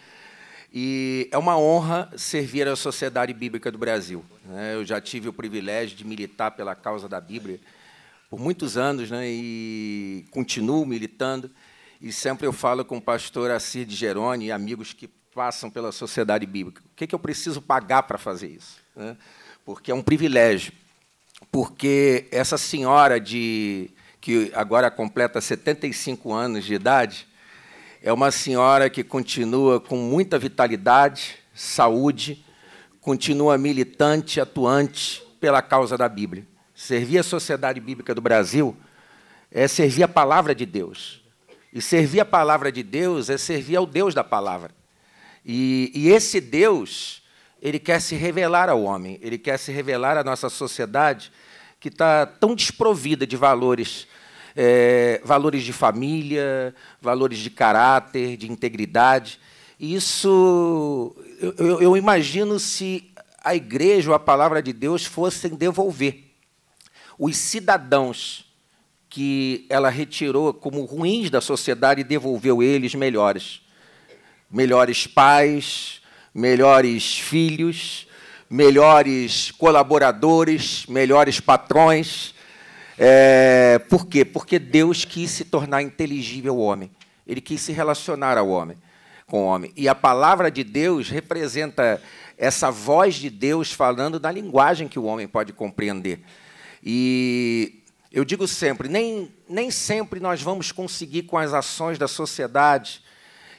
E é uma honra servir à Sociedade Bíblica do Brasil. Né? Eu já tive o privilégio de militar pela causa da Bíblia por muitos anos né, e continuo militando. E sempre eu falo com o pastor Assir de Geroni e amigos que passam pela sociedade bíblica. O que, é que eu preciso pagar para fazer isso? Né? Porque é um privilégio. Porque essa senhora de que agora completa 75 anos de idade, é uma senhora que continua com muita vitalidade, saúde, continua militante, atuante pela causa da Bíblia. Servir a sociedade bíblica do Brasil é servir a palavra de Deus. E servir a palavra de Deus é servir ao Deus da palavra. E, e, esse Deus, ele quer se revelar ao homem, ele quer se revelar à nossa sociedade que está tão desprovida de valores. É, valores de família, valores de caráter, de integridade. E isso, eu, eu imagino se a igreja ou a palavra de Deus fossem devolver os cidadãos que ela retirou como ruins da sociedade e devolveu eles melhores. Melhores pais, melhores filhos, melhores colaboradores, melhores patrões. É, por quê? Porque Deus quis se tornar inteligível ao homem. Ele quis se relacionar ao homem, com o homem. E a palavra de Deus representa essa voz de Deus falando da linguagem que o homem pode compreender. E eu digo sempre: nem, nem sempre nós vamos conseguir com as ações da sociedade,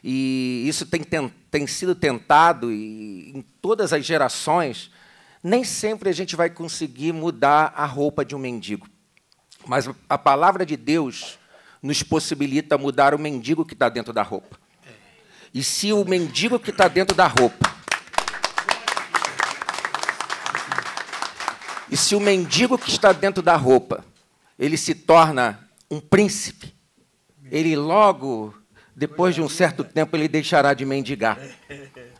e isso tem, tem, tem sido tentado e, em todas as gerações, nem sempre a gente vai conseguir mudar a roupa de um mendigo. Mas a palavra de Deus nos possibilita mudar o mendigo que está dentro da roupa. E se o mendigo que está dentro da roupa. E se o mendigo que está dentro da roupa ele se torna um príncipe. Ele logo, depois de um certo tempo, ele deixará de mendigar.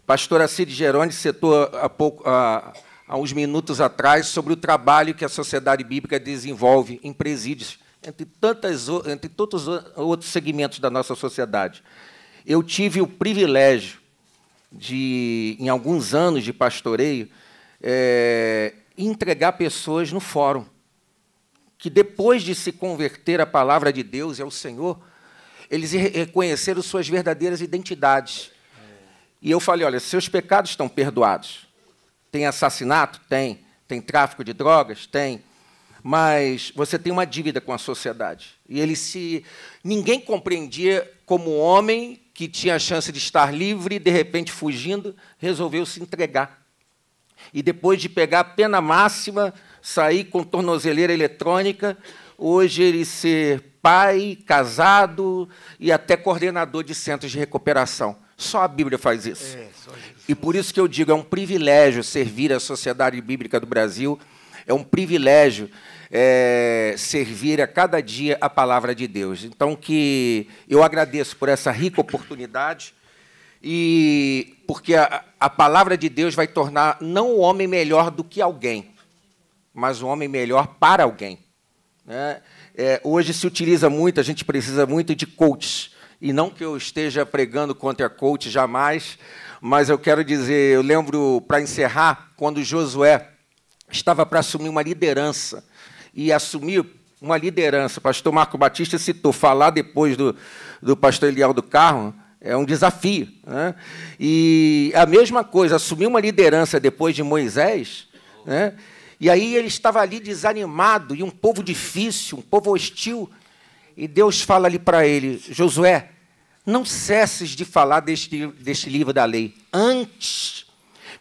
Pastor Assis Geroni citou há, pouco, há, há uns minutos atrás sobre o trabalho que a sociedade bíblica desenvolve em presídios, entre, tantas, entre os outros segmentos da nossa sociedade. Eu tive o privilégio de, em alguns anos de pastoreio, é, entregar pessoas no fórum que depois de se converter à palavra de Deus e ao Senhor, eles reconheceram suas verdadeiras identidades. E eu falei: olha, seus pecados estão perdoados. Tem assassinato? Tem. Tem tráfico de drogas? Tem. Mas você tem uma dívida com a sociedade. E ele se. Ninguém compreendia como homem que tinha a chance de estar livre, de repente fugindo, resolveu se entregar. E depois de pegar a pena máxima sair com tornozeleira eletrônica, hoje ele ser pai, casado e até coordenador de centros de recuperação. Só a Bíblia faz isso. É, e por isso que eu digo, é um privilégio servir a Sociedade Bíblica do Brasil, é um privilégio é, servir a cada dia a palavra de Deus. Então, que eu agradeço por essa rica oportunidade e porque a, a palavra de Deus vai tornar não o homem melhor do que alguém, mas um homem melhor para alguém. Né? É, hoje se utiliza muito, a gente precisa muito de coaches. E não que eu esteja pregando contra coach jamais, mas eu quero dizer, eu lembro, para encerrar, quando Josué estava para assumir uma liderança, e assumir uma liderança, o pastor Marco Batista citou, falar depois do, do pastor Eliel do Carro, é um desafio. Né? E a mesma coisa, assumir uma liderança depois de Moisés, né? E aí ele estava ali desanimado, e um povo difícil, um povo hostil. E Deus fala ali para ele: Josué, não cesses de falar deste, deste livro da lei. Antes,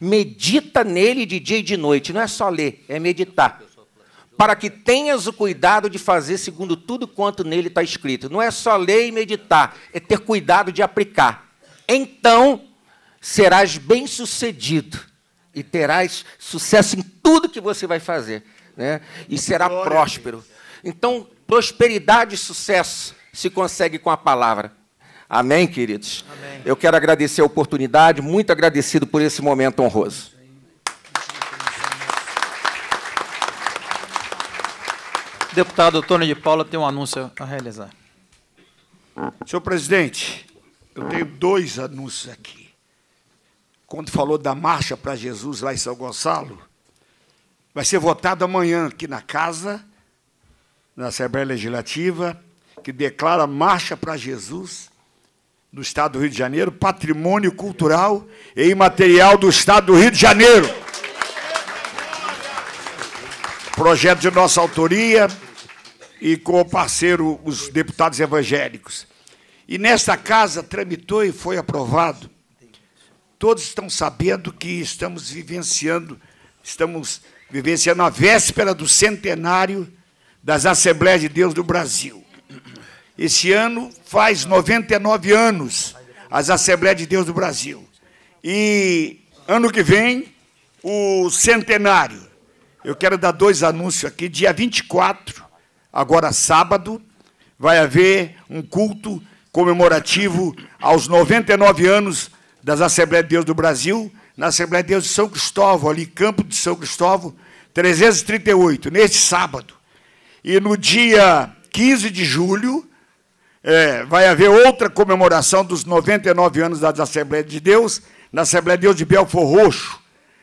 medita nele de dia e de noite. Não é só ler, é meditar. Para que tenhas o cuidado de fazer segundo tudo quanto nele está escrito. Não é só ler e meditar, é ter cuidado de aplicar. Então serás bem-sucedido e terás sucesso em tudo que você vai fazer, né? E será próspero. Então, prosperidade e sucesso se consegue com a palavra. Amém, queridos? Amém. Eu quero agradecer a oportunidade, muito agradecido por esse momento honroso. Deputado Tony de Paula tem um anúncio a realizar. Senhor presidente, eu tenho dois anúncios aqui quando falou da marcha para Jesus lá em São Gonçalo, vai ser votado amanhã aqui na casa, na Assembleia Legislativa, que declara marcha para Jesus no Estado do Rio de Janeiro, patrimônio cultural e imaterial do Estado do Rio de Janeiro. Projeto de nossa autoria e com o parceiro, os deputados evangélicos. E nesta casa tramitou e foi aprovado Todos estão sabendo que estamos vivenciando, estamos vivenciando a véspera do centenário das Assembleias de Deus do Brasil. Esse ano faz 99 anos as Assembleias de Deus do Brasil. E ano que vem, o centenário. Eu quero dar dois anúncios aqui. Dia 24, agora sábado, vai haver um culto comemorativo aos 99 anos das Assembleias de Deus do Brasil, na Assembleia de Deus de São Cristóvão, ali, Campo de São Cristóvão, 338, neste sábado. E no dia 15 de julho, é, vai haver outra comemoração dos 99 anos das Assembleias de Deus, na Assembleia de Deus de Belfor Roxo,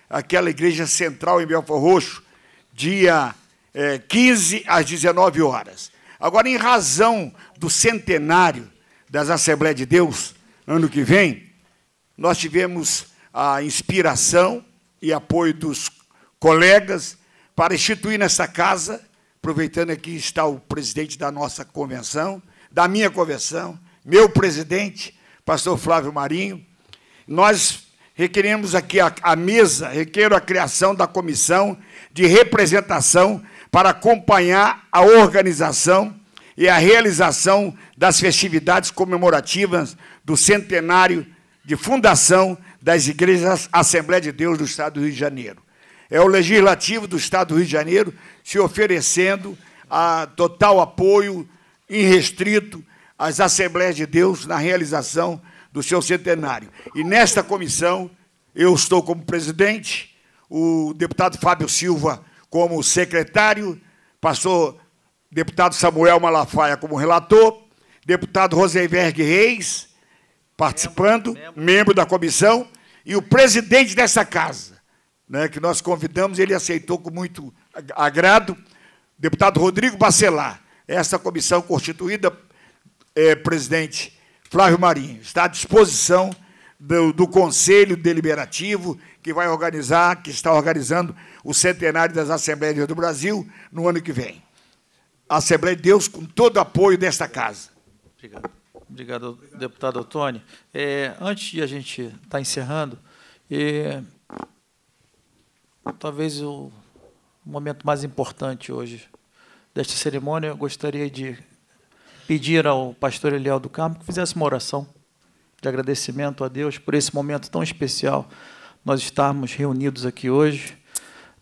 aquela igreja central em Belfor Roxo, dia é, 15 às 19 horas. Agora, em razão do centenário das Assembleias de Deus, ano que vem, nós tivemos a inspiração e apoio dos colegas para instituir nessa casa, aproveitando aqui está o presidente da nossa convenção, da minha convenção, meu presidente, pastor Flávio Marinho. Nós requeremos aqui a, a mesa, requeiro a criação da comissão de representação para acompanhar a organização e a realização das festividades comemorativas do centenário de fundação das igrejas Assembleia de Deus do Estado do Rio de Janeiro. É o Legislativo do Estado do Rio de Janeiro se oferecendo a total apoio irrestrito às Assembleias de Deus na realização do seu centenário. E nesta comissão, eu estou como presidente, o deputado Fábio Silva como secretário, passou deputado Samuel Malafaia como relator, deputado Rosenberg Reis, participando, membro da comissão, e o presidente dessa casa, né, que nós convidamos, ele aceitou com muito agrado, deputado Rodrigo Bacelar, essa comissão constituída, é, presidente Flávio Marinho, está à disposição do, do, Conselho Deliberativo, que vai organizar, que está organizando o centenário das Assembleias do Brasil no ano que vem. Assembleia de Deus, com todo o apoio desta casa. Obrigado. Obrigado, Obrigado. deputado Otoni. É, antes de a gente estar tá encerrando, é, talvez o momento mais importante hoje desta cerimônia, eu gostaria de pedir ao pastor Eliel do Carmo que fizesse uma oração de agradecimento a Deus por esse momento tão especial, nós estarmos reunidos aqui hoje,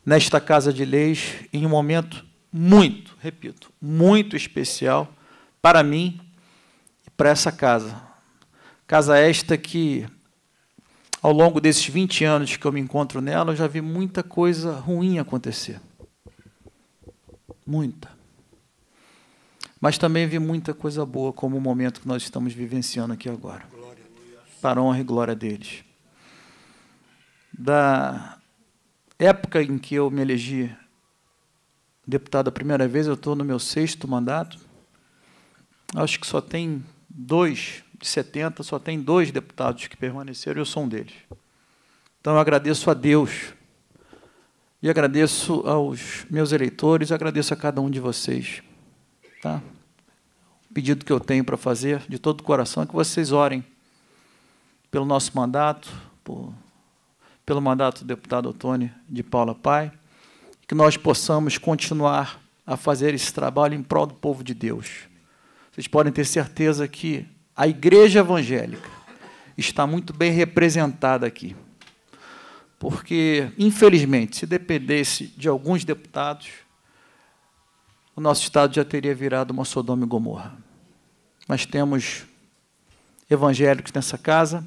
nesta Casa de Leis, em um momento muito, repito, muito especial para mim para essa casa. Casa esta que, ao longo desses 20 anos que eu me encontro nela, eu já vi muita coisa ruim acontecer. Muita. Mas também vi muita coisa boa, como o momento que nós estamos vivenciando aqui agora. Para a honra e glória deles. Da época em que eu me elegi deputado a primeira vez, eu estou no meu sexto mandato. Acho que só tem dois de 70, só tem dois deputados que permaneceram e eu sou um deles. Então eu agradeço a Deus e agradeço aos meus eleitores, agradeço a cada um de vocês. Tá? O pedido que eu tenho para fazer de todo o coração é que vocês orem pelo nosso mandato, por, pelo mandato do deputado Otônio de Paula Pai, que nós possamos continuar a fazer esse trabalho em prol do povo de Deus. Vocês podem ter certeza que a igreja evangélica está muito bem representada aqui. Porque, infelizmente, se dependesse de alguns deputados, o nosso Estado já teria virado uma Sodoma e Gomorra. Nós temos evangélicos nessa casa,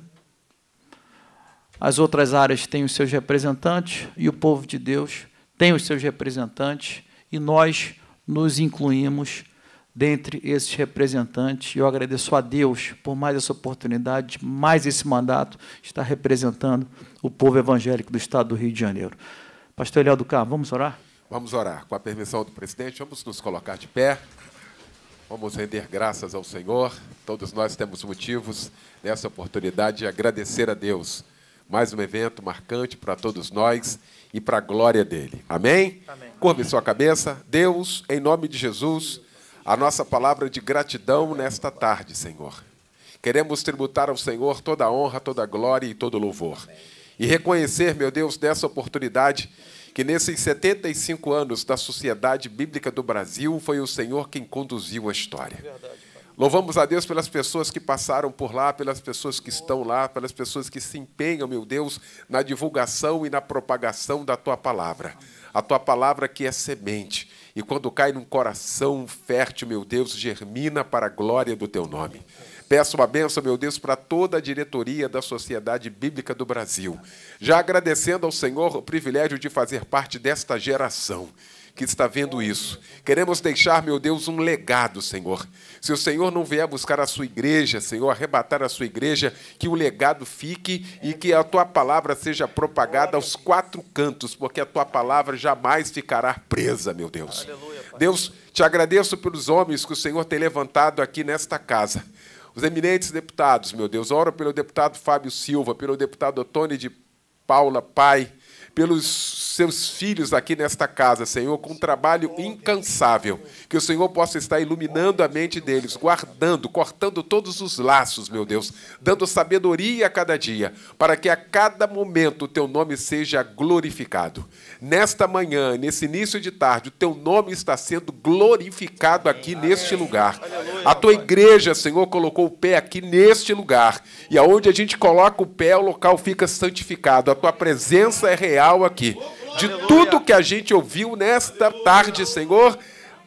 as outras áreas têm os seus representantes e o povo de Deus tem os seus representantes, e nós nos incluímos dentre esses representantes. Eu agradeço a Deus por mais essa oportunidade, mais esse mandato, estar representando o povo evangélico do Estado do Rio de Janeiro. Pastor Eliel do Carmo, vamos orar? Vamos orar. Com a permissão do presidente, vamos nos colocar de pé. Vamos render graças ao Senhor. Todos nós temos motivos nessa oportunidade de agradecer a Deus. Mais um evento marcante para todos nós e para a glória dele. Amém? Amém. Curve sua cabeça. Deus, em nome de Jesus a nossa palavra de gratidão nesta tarde, Senhor. Queremos tributar ao Senhor toda a honra, toda a glória e todo o louvor. E reconhecer, meu Deus, dessa oportunidade que nesses 75 anos da Sociedade Bíblica do Brasil foi o Senhor quem conduziu a história. Louvamos a Deus pelas pessoas que passaram por lá, pelas pessoas que estão lá, pelas pessoas que se empenham, meu Deus, na divulgação e na propagação da tua palavra. A tua palavra que é semente e quando cai num coração fértil, meu Deus, germina para a glória do teu nome. Peço uma benção, meu Deus, para toda a diretoria da Sociedade Bíblica do Brasil. Já agradecendo ao Senhor o privilégio de fazer parte desta geração que está vendo isso. Queremos deixar, meu Deus, um legado, Senhor. Se o Senhor não vier buscar a sua igreja, Senhor, arrebatar a sua igreja, que o legado fique e que a tua palavra seja propagada aos quatro cantos, porque a tua palavra jamais ficará presa, meu Deus. Deus, te agradeço pelos homens que o Senhor tem levantado aqui nesta casa os eminentes deputados, meu Deus. Oro pelo deputado Fábio Silva, pelo deputado Otone de Paula Pai, pelos seus filhos aqui nesta casa, Senhor, com um trabalho incansável. Que o Senhor possa estar iluminando a mente deles, guardando, cortando todos os laços, meu Deus, dando sabedoria a cada dia, para que a cada momento o teu nome seja glorificado. Nesta manhã, nesse início de tarde, o teu nome está sendo glorificado aqui neste lugar. A tua igreja, Senhor, colocou o pé aqui neste lugar. E aonde a gente coloca o pé, o local fica santificado. A tua presença é real real aqui. De tudo que a gente ouviu nesta tarde, Senhor,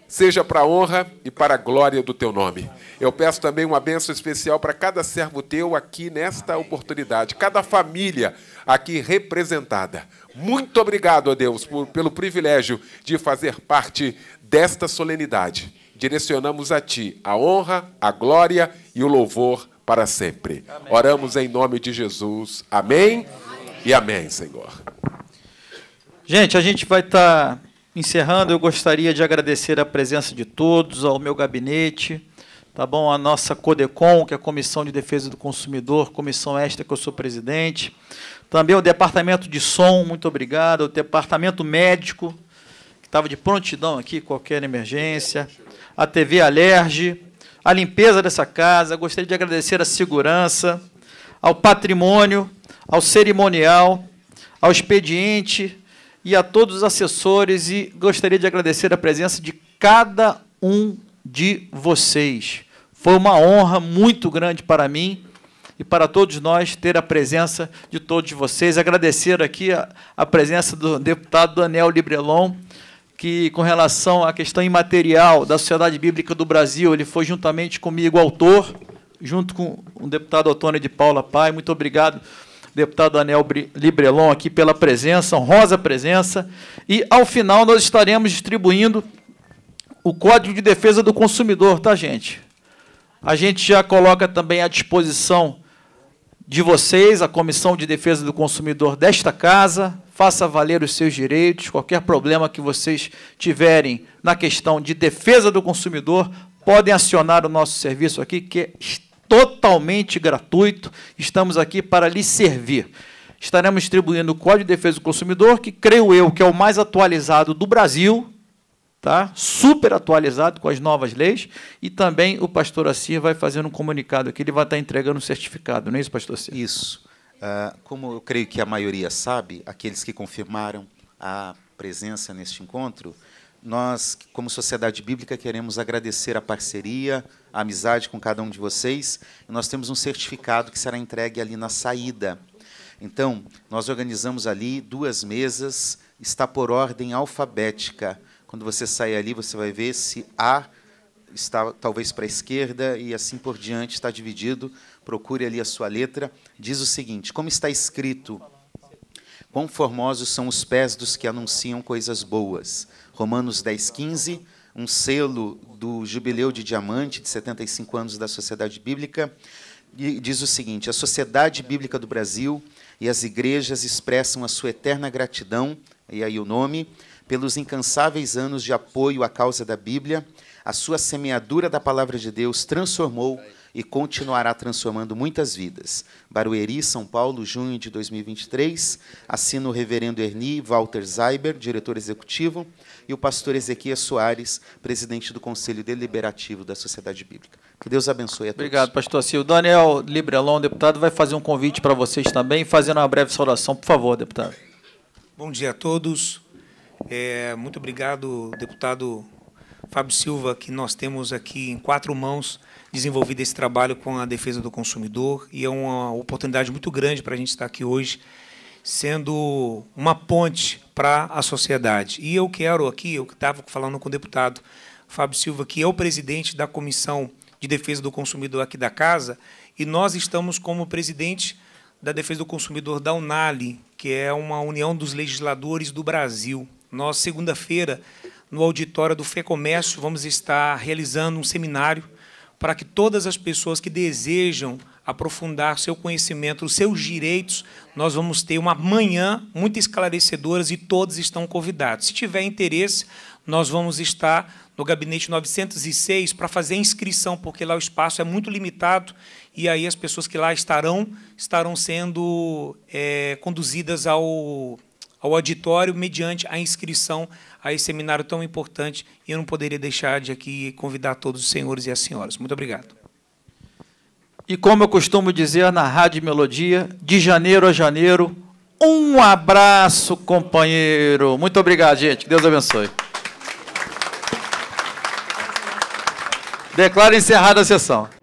seja para a honra e para a glória do teu nome. Eu peço também uma bênção especial para cada servo teu aqui nesta oportunidade, cada família aqui representada. Muito obrigado, Deus, por, pelo privilégio de fazer parte desta solenidade. Direcionamos a Ti a honra, a glória e o louvor para sempre. Oramos em nome de Jesus. Amém, amém. e amém, Senhor. Gente, a gente vai estar tá encerrando. Eu gostaria de agradecer a presença de todos, ao meu gabinete, tá bom? A nossa Codecom, que é a Comissão de Defesa do Consumidor, comissão esta que eu sou presidente. Também o departamento de som, muito obrigado. O departamento médico, que estava de prontidão aqui, qualquer emergência. A TV Alerge, a limpeza dessa casa. Gostaria de agradecer a segurança, ao patrimônio, ao cerimonial, ao expediente e a todos os assessores e gostaria de agradecer a presença de cada um de vocês. Foi uma honra muito grande para mim e para todos nós ter a presença de todos vocês. Agradecer aqui a, a presença do deputado Daniel Librelon, que, com relação à questão imaterial da Sociedade Bíblica do Brasil, ele foi juntamente comigo autor, junto com o deputado Antônio de Paula Pai. Muito obrigado deputado Anel Librelon aqui pela presença, honrosa presença. E ao final nós estaremos distribuindo o Código de Defesa do Consumidor, tá, gente? A gente já coloca também à disposição de vocês, a Comissão de Defesa do Consumidor desta casa. Faça valer os seus direitos. Qualquer problema que vocês tiverem na questão de defesa do consumidor, podem acionar o nosso serviço aqui, que é totalmente gratuito. Estamos aqui para lhe servir. Estaremos distribuindo o Código de Defesa do Consumidor, que creio eu que é o mais atualizado do Brasil, tá? super atualizado com as novas leis, e também o pastor Assir vai fazer um comunicado aqui, ele vai estar entregando um certificado, não é isso, pastor Assir? Isso. Uh, como eu creio que a maioria sabe, aqueles que confirmaram a presença neste encontro, nós, como Sociedade Bíblica, queremos agradecer a parceria, a amizade com cada um de vocês. E nós temos um certificado que será entregue ali na saída. Então, nós organizamos ali duas mesas, está por ordem alfabética. Quando você sair ali, você vai ver se A está talvez para a esquerda e assim por diante, está dividido. Procure ali a sua letra. Diz o seguinte: como está escrito? Quão formosos são os pés dos que anunciam coisas boas. Romanos 10, 15 um selo do Jubileu de Diamante, de 75 anos da Sociedade Bíblica, e diz o seguinte: A Sociedade Bíblica do Brasil e as igrejas expressam a sua eterna gratidão, e aí o nome, pelos incansáveis anos de apoio à causa da Bíblia. A sua semeadura da palavra de Deus transformou e continuará transformando muitas vidas. Barueri, São Paulo, junho de 2023. Assina o reverendo Erni Walter Zaiber, diretor executivo, e o pastor Ezequias Soares, presidente do Conselho Deliberativo da Sociedade Bíblica. Que Deus abençoe a todos. Obrigado, pastor Silvio. Daniel Librelon, deputado, vai fazer um convite para vocês também, fazendo uma breve saudação, por favor, deputado. Bom dia a todos. É, muito obrigado, deputado Fábio Silva, que nós temos aqui em quatro mãos desenvolvido esse trabalho com a defesa do consumidor e é uma oportunidade muito grande para a gente estar aqui hoje, sendo uma ponte para a sociedade. E eu quero aqui, eu estava falando com o deputado Fábio Silva, que é o presidente da Comissão de Defesa do Consumidor aqui da Casa, e nós estamos como presidente da Defesa do Consumidor da Unali, que é uma união dos legisladores do Brasil. Nós, segunda-feira, no auditório do FEComércio, vamos estar realizando um seminário para que todas as pessoas que desejam aprofundar seu conhecimento, os seus direitos, nós vamos ter uma manhã muito esclarecedoras e todos estão convidados. Se tiver interesse, nós vamos estar no gabinete 906 para fazer a inscrição, porque lá o espaço é muito limitado e aí as pessoas que lá estarão estarão sendo é, conduzidas ao ao auditório mediante a inscrição a esse seminário tão importante. E eu não poderia deixar de aqui convidar todos os senhores e as senhoras. Muito obrigado. E como eu costumo dizer na Rádio Melodia, de janeiro a janeiro, um abraço, companheiro. Muito obrigado, gente. Que Deus abençoe. Declaro encerrada a sessão.